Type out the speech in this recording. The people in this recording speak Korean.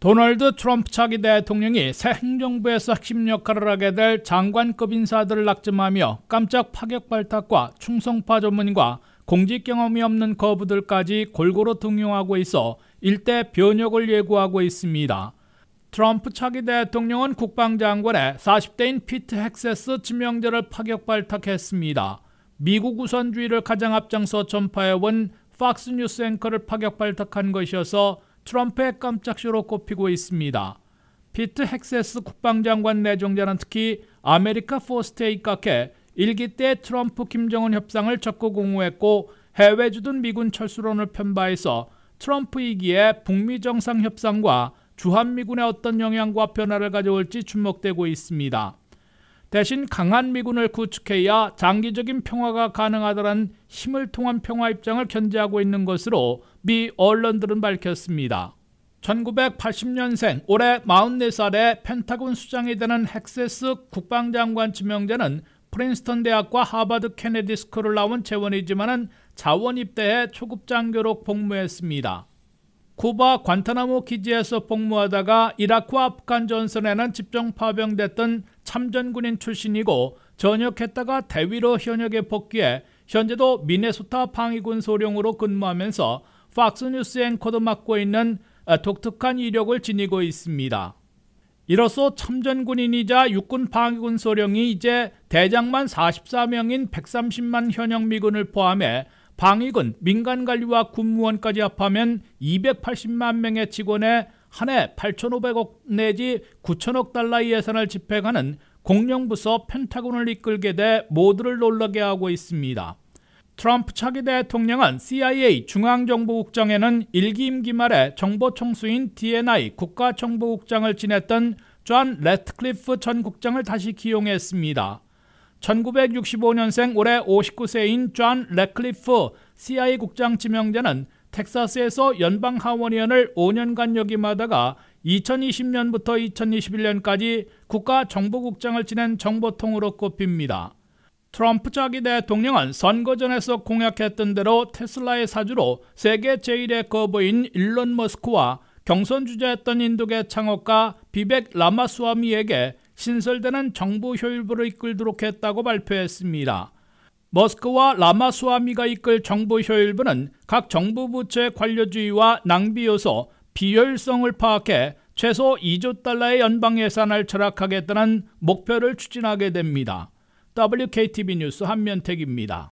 도널드 트럼프 차기 대통령이 새 행정부에서 핵심 역할을 하게 될 장관급 인사들을 낙점하며 깜짝 파격 발탁과 충성파 전문인과 공직 경험이 없는 거부들까지 골고루 등용하고 있어 일대 변혁을 예고하고 있습니다. 트럼프 차기 대통령은 국방장관에 40대인 피트 헥세스 지명자를 파격 발탁했습니다. 미국 우선주의를 가장 앞장서 전파해온 팍스뉴스 앵커를 파격 발탁한 것이어서 트럼프의 깜짝쇼로 꼽히고 있습니다. 피트 핵세스 국방장관 내정자는 특히 아메리카 포스트에 입각해 일기 때 트럼프 김정은 협상을 적극 공모했고 해외 주둔 미군 철수론을 편바해서 트럼프 이기에 북미 정상 협상과 주한미군의 어떤 영향과 변화를 가져올지 주목되고 있습니다. 대신 강한 미군을 구축해야 장기적인 평화가 가능하다는 힘을 통한 평화 입장을 견제하고 있는 것으로 미 언론들은 밝혔습니다. 1980년생 올해 44살의 펜타곤 수장이 되는 핵세스 국방장관 지명자는 프린스턴 대학과 하버드 케네디 스쿨을 나온 재원이지만은 자원 입대해 초급장교로 복무했습니다. 쿠바 관타나모 기지에서 복무하다가 이라크와 아프 전선에는 집중 파병됐던 참전군인 출신이고 전역했다가 대위로 현역에 복귀해 현재도 미네소타 방위군 소령으로 근무하면서 팍스뉴스 앵커도 맡고 있는 아, 독특한 이력을 지니고 있습니다. 이로써 참전군인이자 육군 방위군 소령이 이제 대장만 44명인 130만 현역 미군을 포함해 방위군, 민간관리와 군무원까지 합하면 280만 명의 직원에 한해 8,500억 내지 9천억 달러의 예산을 집행하는 공룡부서 펜타곤을 이끌게 돼 모두를 놀라게 하고 있습니다. 트럼프 차기 대통령은 CIA 중앙정보국장에는 일기 임기 말에 정보총수인 DNI 국가정보국장을 지냈던 존 레트클리프 전 국장을 다시 기용했습니다. 1965년생 올해 59세인 존 레클리프 CIA 국장 지명자는 텍사스에서 연방 하원의원을 5년간 역임하다가 2020년부터 2021년까지 국가 정보국장을 지낸 정보통으로 꼽힙니다. 트럼프 자기 대통령은 선거전에서 공약했던 대로 테슬라의 사주로 세계 제1의 거부인 일론 머스크와 경선 주자였던 인도계 창업가 비백 라마스와미에게 신설되는 정부 효율부를 이끌도록 했다고 발표했습니다. 머스크와 라마수아미가 이끌 정부 효율부는 각 정부 부채 관료주의와 낭비 요소, 비효율성을 파악해 최소 2조 달러의 연방 예산을 절약하겠다는 목표를 추진하게 됩니다. WKTV 뉴스 한면택입니다.